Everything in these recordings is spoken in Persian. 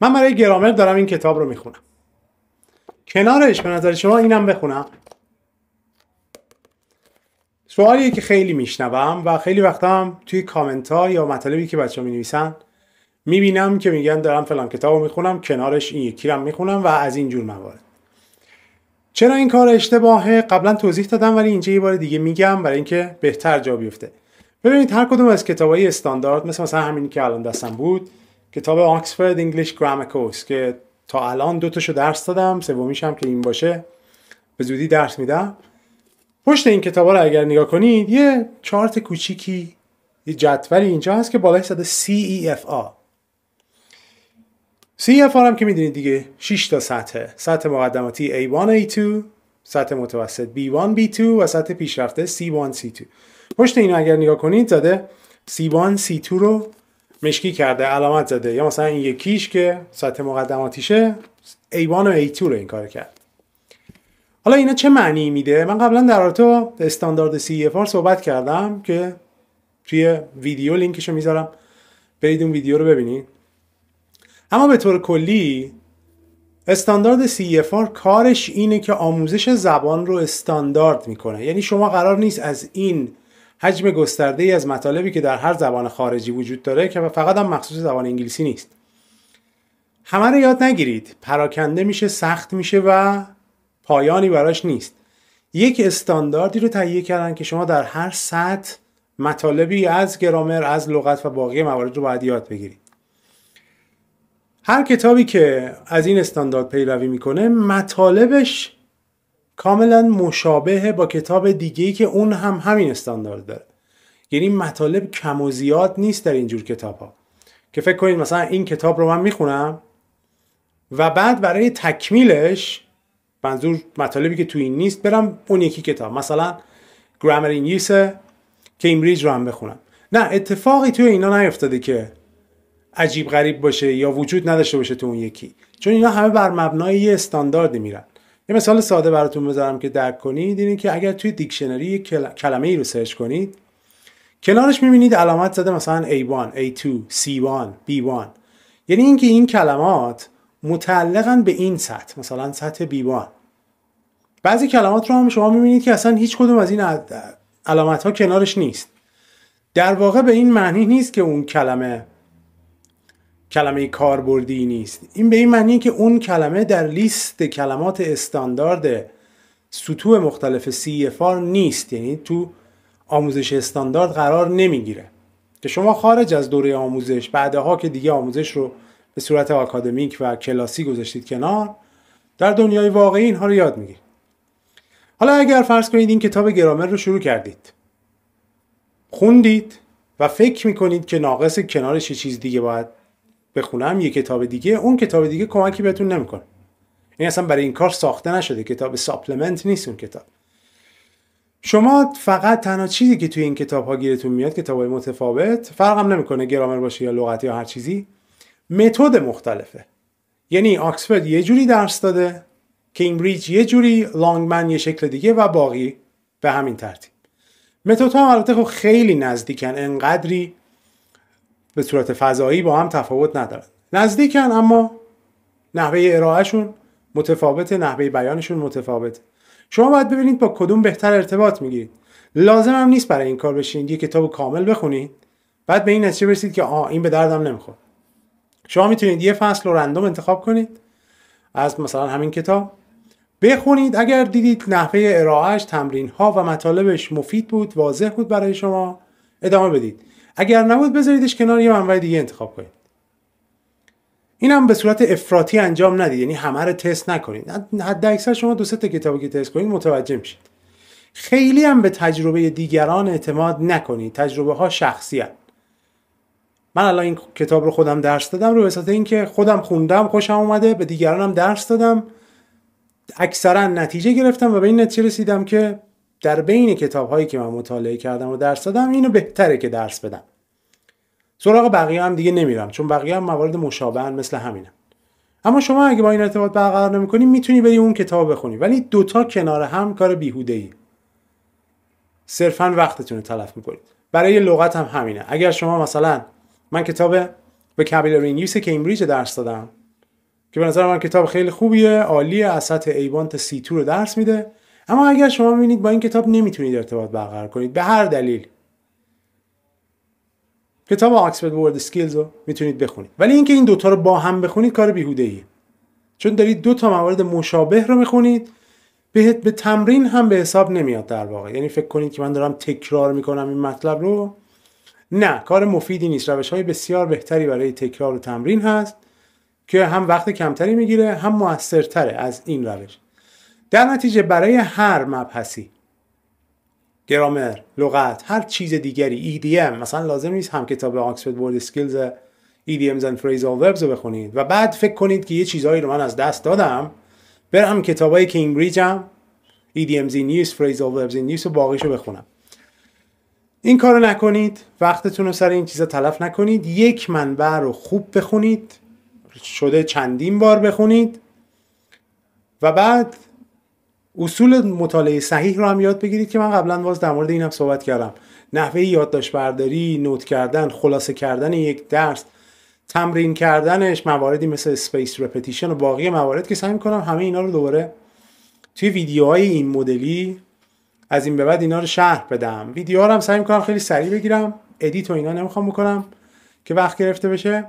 من برای گرامر دارم این کتاب رو میخونم کنارش به نظر شما اینم بخونم سوالیه که خیلی میشنوم و خیلی وقتا هم توی کامنت ها یا مطالبی که بچه ها مینویسن میبینم که میگن دارم فلان کتاب رو میخونم کنارش این یکی رو میخونم و از این جور موارد چرا این کار اشتباهه قبلا توضیح دادم ولی اینجا یه بار دیگه میگم برای اینکه بهتر جا بیفته ببینید هر کدوم از کتابای استاندارد مثل مثلا همینی که الان دستم بود کتاب آکسفورد انگلیش گرامر کورس که تا الان دو تاشو درس دادم سومیش هم که این باشه به زودی درس میدم پشت این کتاب رو اگر نگاه کنید یه چارت کوچیکی یه جدولی اینجا هست که بالای صد CEFR CFR e هم که میدونید دیگه 6 تا سطح سطح مقدماتی A1 A2 سطح متوسط B1 B2 و سطح پیشرفته C1 C2 پشت اینو اگر نگاه کنید زده C1 C2 رو مشکی کرده علامت زده یا مثلا این یکیش که ساعت مقدماتیشه ایوان و ایتو رو این کار کرد حالا اینا چه معنی میده من قبلا در رابطه استاندارد سی اف صحبت کردم که توی ویدیو لینکشو میذارم برید اون ویدیو رو ببینید اما به طور کلی استاندارد CFR کارش اینه که آموزش زبان رو استاندارد میکنه یعنی شما قرار نیست از این حجم گسترده ای از مطالبی که در هر زبان خارجی وجود داره که فقط هم مخصوص زبان انگلیسی نیست همه رو یاد نگیرید پراکنده میشه سخت میشه و پایانی براش نیست یک استانداردی رو تهیه کردن که شما در هر سطح مطالبی از گرامر از لغت و باقی موارد رو باید یاد بگیرید هر کتابی که از این استاندارد پیروی میکنه مطالبش کاملا مشابه با کتاب دیگهی که اون هم همین استاندارد داره یعنی مطالب کم و زیاد نیست در اینجور کتاب ها که فکر کنید مثلا این کتاب رو من میخونم و بعد برای تکمیلش منظور مطالبی که تو این نیست برم اون یکی کتاب مثلا گرامر انگلیس کمبریج رو هم بخونم نه اتفاقی توی اینا نیفتاده که عجیب غریب باشه یا وجود نداشته باشه تو اون یکی چون اینا همه بر مبنای یه استاندارد میرن یه مثال ساده براتون بذارم که درک کنید اینه که اگر توی دیکشنری یک کلمه ای رو سرچ کنید کنارش میبینید علامت زده مثلا A1, A2, C1, B1 یعنی اینکه این کلمات متعلقن به این سطح مثلا سطح B1 بعضی کلمات رو هم شما میبینید که اصلا هیچ کدوم از این علامت ها کنارش نیست در واقع به این معنی نیست که اون کلمه کلمه کاربردی نیست این به این معنیه که اون کلمه در لیست کلمات استاندارد سطوح مختلف CFR e نیست یعنی تو آموزش استاندارد قرار نمیگیره که شما خارج از دوره آموزش بعدها که دیگه آموزش رو به صورت آکادمیک و کلاسی گذاشتید کنار در دنیای واقعی اینها رو یاد میگیرید حالا اگر فرض کنید این کتاب گرامر رو شروع کردید خوندید و فکر میکنید که ناقص کنارش چیز دیگه باید بخونم یه کتاب دیگه اون کتاب دیگه کمکی بهتون نمیکنه این اصلا برای این کار ساخته نشده کتاب ساپلمنت نیست اون کتاب شما فقط تنها چیزی که توی این کتاب ها گیرتون میاد کتاب های متفاوت فرقم نمیکنه گرامر باشه یا لغت یا هر چیزی متد مختلفه یعنی آکسفورد یه جوری درس داده کمبریج یه جوری لانگمن یه شکل دیگه و باقی به همین ترتیب متد ها البته خب خیلی نزدیکن انقدری به صورت فضایی با هم تفاوت ندارد. نزدیکن اما نحوه ارائهشون متفاوت نحوه بیانشون متفاوت شما باید ببینید با کدوم بهتر ارتباط میگیرید لازم هم نیست برای این کار بشین یه کتاب کامل بخونید بعد به این نتیجه برسید که آه این به دردم نمیخوره شما میتونید یه فصل رو رندوم انتخاب کنید از مثلا همین کتاب بخونید اگر دیدید نحوه ارائهش تمرین ها و مطالبش مفید بود واضح بود برای شما ادامه بدید اگر نبود بذاریدش کنار یه منبع دیگه انتخاب کنید این هم به صورت افراطی انجام ندید یعنی همه رو تست نکنید حد اکثر شما دو سه تا کتابی که تست کنید متوجه میشید خیلی هم به تجربه دیگران اعتماد نکنید تجربه ها شخصی من الان این کتاب رو خودم درس دادم رو وسط اینکه خودم خوندم خوشم اومده به دیگرانم درس دادم اکثرا نتیجه گرفتم و به این نتیجه رسیدم که در بین کتاب هایی که من مطالعه کردم و درس دادم اینو بهتره که درس بدم سراغ بقیه هم دیگه نمیرم چون بقیه هم موارد مشابه مثل همینه اما شما اگه با این ارتباط برقرار نمیکنی میتونی بری اون کتاب بخونی ولی دوتا کنار هم کار بیهوده ای صرفا وقتتون رو تلف میکنید برای لغت هم همینه اگر شما مثلا من کتاب به نیوس کمبریج درس دادم که به نظر من کتاب خیلی خوبیه عالیه از سطح ایوان رو درس میده اما اگر شما ببینید با این کتاب نمیتونید ارتباط برقرار کنید به هر دلیل کتاب آکسفورد ورد سکیلز رو میتونید بخونید ولی اینکه این دوتا رو با هم بخونید کار بیهوده چون دارید دو تا موارد مشابه رو میخونید به, به تمرین هم به حساب نمیاد در واقع یعنی فکر کنید که من دارم تکرار میکنم این مطلب رو نه کار مفیدی نیست روش های بسیار بهتری برای تکرار و تمرین هست که هم وقت کمتری میگیره هم موثرتره از این روش در نتیجه برای هر مبحثی گرامر لغت هر چیز دیگری EDM مثلا لازم نیست هم کتاب آکسفورد ورد اسکیلز EDMs and phrasal verbs رو بخونید و بعد فکر کنید که یه چیزهایی رو من از دست دادم برم کتابای کیمبریج هم EDMs in use phrasal verbs in use و بخونم این کارو نکنید وقتتون رو سر این چیزا تلف نکنید یک منبع رو خوب بخونید شده چندین بار بخونید و بعد اصول مطالعه صحیح رو هم یاد بگیرید که من قبلا باز در مورد اینم صحبت کردم نحوه یادداشت برداری نوت کردن خلاصه کردن یک درس تمرین کردنش مواردی مثل اسپیس رپتیشن و باقی موارد که سعی کنم همه اینا رو دوباره توی ویدیوهای این مدلی از این به بعد اینا رو شرح بدم ویدیوها رو هم سعی میکنم خیلی سریع بگیرم ادیت و اینا نمیخوام بکنم که وقت گرفته بشه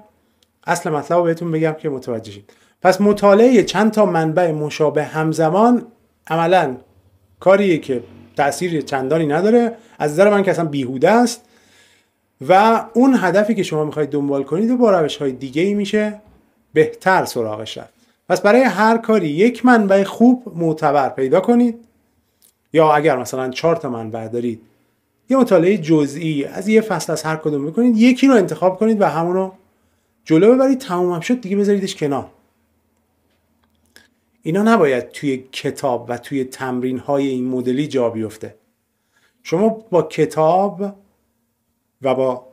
اصل مطلب رو بهتون بگم که متوجه شید پس مطالعه چند تا منبع مشابه همزمان عملا کاریه که تاثیر چندانی نداره از نظر من که اصلا بیهوده است و اون هدفی که شما میخواید دنبال کنید و با روش های دیگه ای میشه بهتر سراغش رفت پس برای هر کاری یک منبع خوب معتبر پیدا کنید یا اگر مثلا چهار تا منبع دارید یه مطالعه جزئی از یه فصل از هر کدوم بکنید یکی رو انتخاب کنید و همونو جلو ببرید تمومم شد دیگه بذاریدش کنار اینا نباید توی کتاب و توی تمرین های این مدلی جا بیفته شما با کتاب و با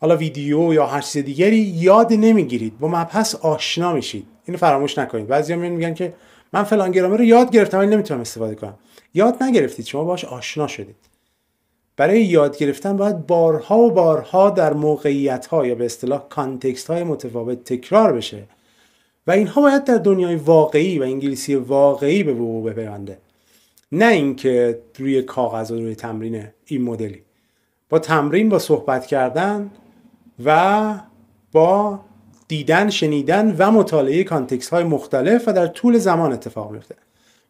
حالا ویدیو یا هر چیز دیگری یاد نمیگیرید با مبحث آشنا میشید اینو فراموش نکنید بعضیا میگن که من فلان گرامر رو یاد گرفتم ولی نمیتونم استفاده کنم یاد نگرفتید شما باش آشنا شدید برای یاد گرفتن باید بارها و بارها در موقعیت ها یا به اصطلاح کانتکست های متفاوت تکرار بشه و اینها باید در دنیای واقعی و انگلیسی واقعی به وقوع بپیونده نه اینکه روی کاغذ و روی تمرین این مدلی با تمرین با صحبت کردن و با دیدن شنیدن و مطالعه کانتکست های مختلف و در طول زمان اتفاق میفته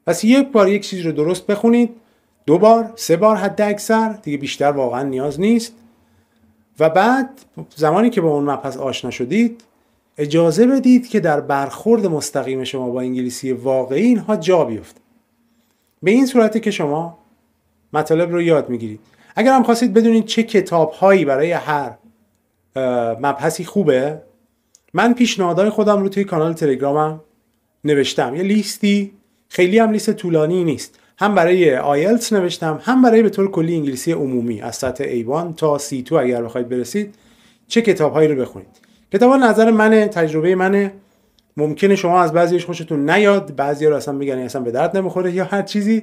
پس یک بار یک چیز رو درست بخونید دو بار سه بار حد اکثر دیگه بیشتر واقعا نیاز نیست و بعد زمانی که با اون مبحث آشنا شدید اجازه بدید که در برخورد مستقیم شما با انگلیسی واقعی اینها جا بیفته به این صورته که شما مطالب رو یاد میگیرید اگر هم خواستید بدونید چه کتاب هایی برای هر مبحثی خوبه من پیشنهادهای خودم رو توی کانال تلگرامم نوشتم یه لیستی خیلی هم لیست طولانی نیست هم برای آیلتس نوشتم هم برای به طور کلی انگلیسی عمومی از سطح A1 تا C2 اگر بخواید برسید چه هایی رو بخونید کتاب نظر منه تجربه منه ممکنه شما از بعضیش خوشتون نیاد بعضی رو اصلا میگن اصلا به درد نمیخوره یا هر چیزی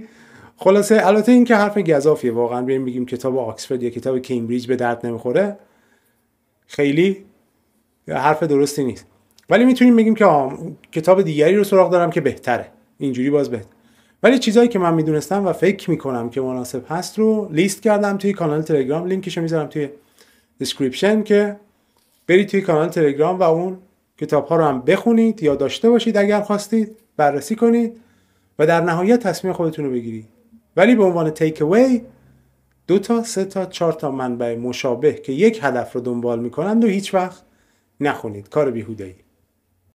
خلاصه البته این که حرف گذافیه واقعا بیایم بگیم کتاب آکسفورد یا کتاب کمبریج به درد نمیخوره خیلی حرف درستی نیست ولی میتونیم بگیم که کتاب دیگری رو سراغ دارم که بهتره اینجوری باز بهتر ولی چیزایی که من میدونستم و فکر میکنم که مناسب هست رو لیست کردم توی کانال تلگرام لینکش میذارم توی دسکریپشن که برید توی کانال تلگرام و اون کتاب ها رو هم بخونید یا داشته باشید اگر خواستید بررسی کنید و در نهایت تصمیم خودتون رو بگیرید ولی به عنوان تیک اوی دو تا سه تا چهار تا منبع مشابه که یک هدف رو دنبال میکنند و هیچ وقت نخونید کار بیهوده ای